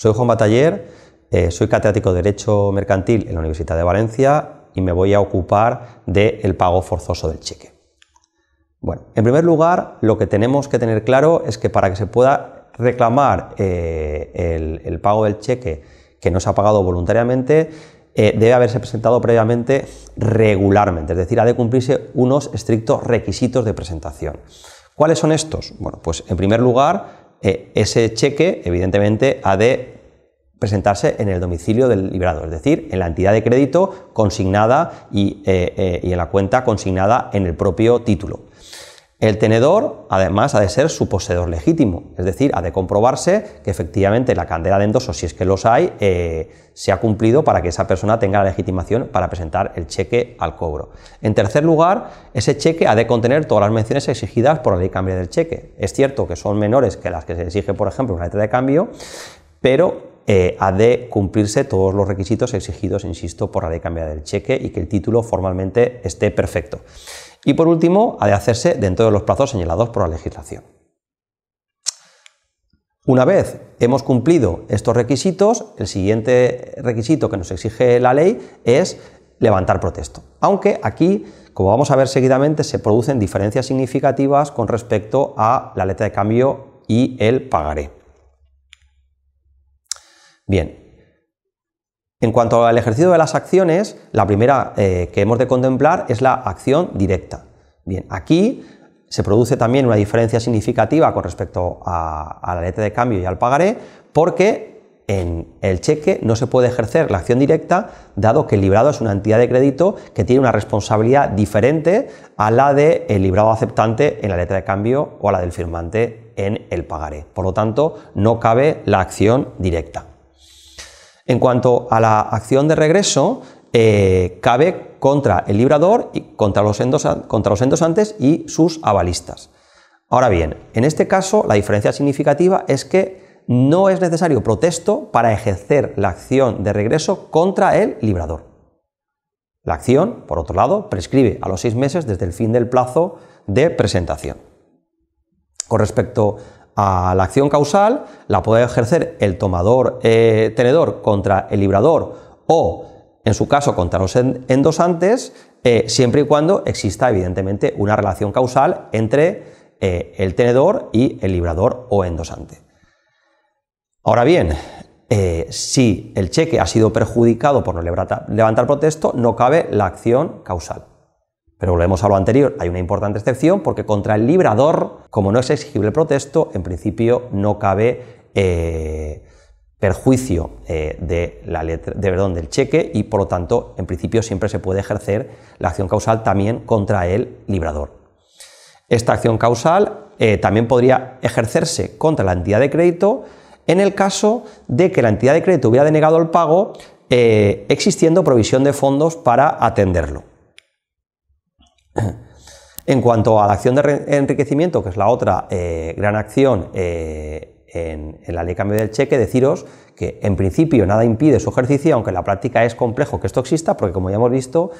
Soy Juan Bataller, eh, soy catedrático de Derecho Mercantil en la Universidad de Valencia y me voy a ocupar del pago forzoso del cheque. Bueno, en primer lugar, lo que tenemos que tener claro es que para que se pueda reclamar eh, el, pago del cheque que no se ha pagado voluntariamente, eh, debe haberse presentado previamente regularmente, es decir, ha de cumplirse unos estrictos requisitos de presentación. ¿Cuáles son estos? Bueno, pues en primer lugar, eh, ese cheque, evidentemente, ha de presentarse en el domicilio del librado, es decir, en la entidad de crédito consignada y eh, eh, en la cuenta consignada en el propio título. El tenedor, además, ha de ser su poseedor legítimo, es decir, ha de comprobarse que efectivamente la candela de endoso, si es que los hay, eh, se ha cumplido para que esa persona tenga la legitimación para presentar el cheque al cobro. En tercer lugar, ese cheque ha de contener todas las menciones exigidas por la ley cambio del cheque. Es cierto que son menores que las que se exige, por ejemplo, una letra de cambio, pero eh, ha de cumplirse todos los requisitos exigidos, insisto, por la ley cambio del cheque y que el título formalmente esté perfecto. Y por último, ha de hacerse dentro de los plazos señalados por la legislación. Una vez hemos cumplido estos requisitos, el siguiente requisito que nos exige la ley es levantar protesto. Aunque aquí, como vamos a ver seguidamente, se producen diferencias significativas con respecto a la letra de cambio y el pagaré. Bien, en cuanto al ejercicio de las acciones, la primera eh, que hemos de contemplar es la acción directa. Bien, aquí se produce también una diferencia significativa con respecto a, la letra de cambio y al pagaré, porque en el cheque no se puede ejercer la acción directa, dado que el librado es una entidad de crédito que tiene una responsabilidad diferente a la del librado aceptante en la letra de cambio o a la del firmante en el pagaré. Por lo tanto, no cabe la acción directa. En cuanto a la acción de regreso, eh, cabe contra el librador y contra los, contra los endosantes y sus avalistas. Ahora bien, en este caso la diferencia significativa es que no es necesario protesto para ejercer la acción de regreso contra el librador. La acción, por otro lado, prescribe a los seis meses desde el fin del plazo de presentación. Con respecto a la acción causal, la puede ejercer el tomador eh, tenedor contra el librador o, en su caso, contra los endosantes, eh, siempre y cuando exista, evidentemente, una relación causal entre eh, el tenedor y el librador o endosante. Ahora bien, si el cheque ha sido perjudicado por no levantar protesto, no cabe la acción causal. Pero volvemos a lo anterior, hay una importante excepción porque contra el librador, como no es exigible el protesto, en principio no cabe eh, perjuicio eh, de la del cheque y por lo tanto, en principio siempre se puede ejercer la acción causal también contra el librador. Esta acción causal eh, también podría ejercerse contra la entidad de crédito en el caso de que la entidad de crédito hubiera denegado el pago existiendo provisión de fondos para atenderlo. En cuanto a la acción de enriquecimiento, que es la otra eh, gran acción eh, en, la ley cambio del cheque, deciros que en principio nada impide su ejercicio, aunque la práctica es complejo que esto exista, porque como ya hemos visto,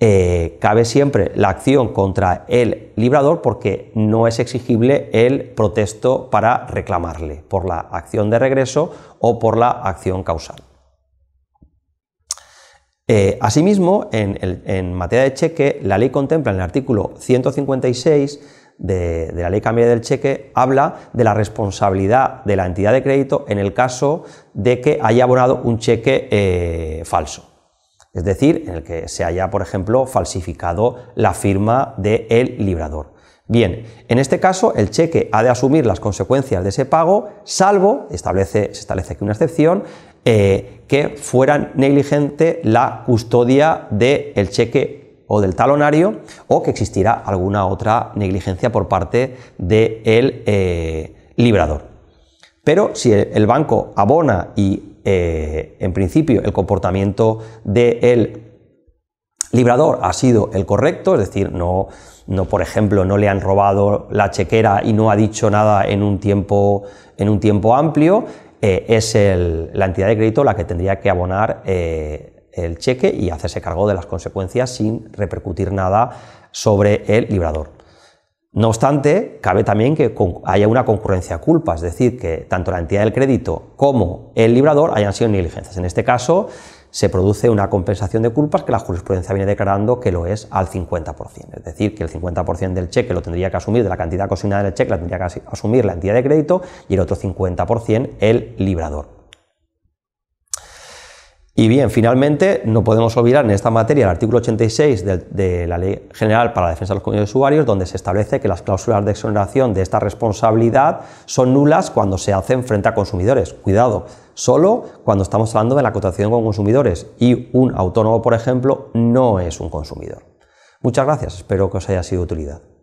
eh, cabe siempre la acción contra el librador porque no es exigible el protesto para reclamarle por la acción de regreso o por la acción causal. Eh, asimismo, en, materia de cheque, la ley contempla en el artículo 156 de, la ley Cambiada del cheque, habla de la responsabilidad de la entidad de crédito en el caso de que haya abonado un cheque eh, falso. Es decir, en el que se haya, por ejemplo, falsificado la firma del librador. Bien, en este caso el cheque ha de asumir las consecuencias de ese pago, salvo, se establece aquí una excepción, eh, que fueran negligente la custodia del cheque o del talonario o que existiera alguna otra negligencia por parte del eh, librador. Pero si el banco abona y, eh, en principio, el comportamiento del librador ha sido el correcto, es decir, no, no, por ejemplo, no le han robado la chequera y no ha dicho nada en un tiempo, en un tiempo amplio, eh, es la entidad de crédito la que tendría que abonar eh, el cheque y hacerse cargo de las consecuencias sin repercutir nada sobre el librador. No obstante, cabe también que haya una concurrencia culpa, es decir, que tanto la entidad del crédito como el librador hayan sido negligencias. En este caso, se produce una compensación de culpas que la jurisprudencia viene declarando que lo es al 50%. Es decir, que el 50% del cheque lo tendría que asumir, de la cantidad consignada del cheque la tendría que asumir la entidad de crédito y el otro 50% el librador. Y bien, finalmente, no podemos olvidar en esta materia el artículo 86 de, la Ley General para la Defensa de los Usuarios, donde se establece que las cláusulas de exoneración de esta responsabilidad son nulas cuando se hacen frente a consumidores. Cuidado, solo cuando estamos hablando de la cotización con consumidores y un autónomo, por ejemplo, no es un consumidor. Muchas gracias, espero que os haya sido de utilidad.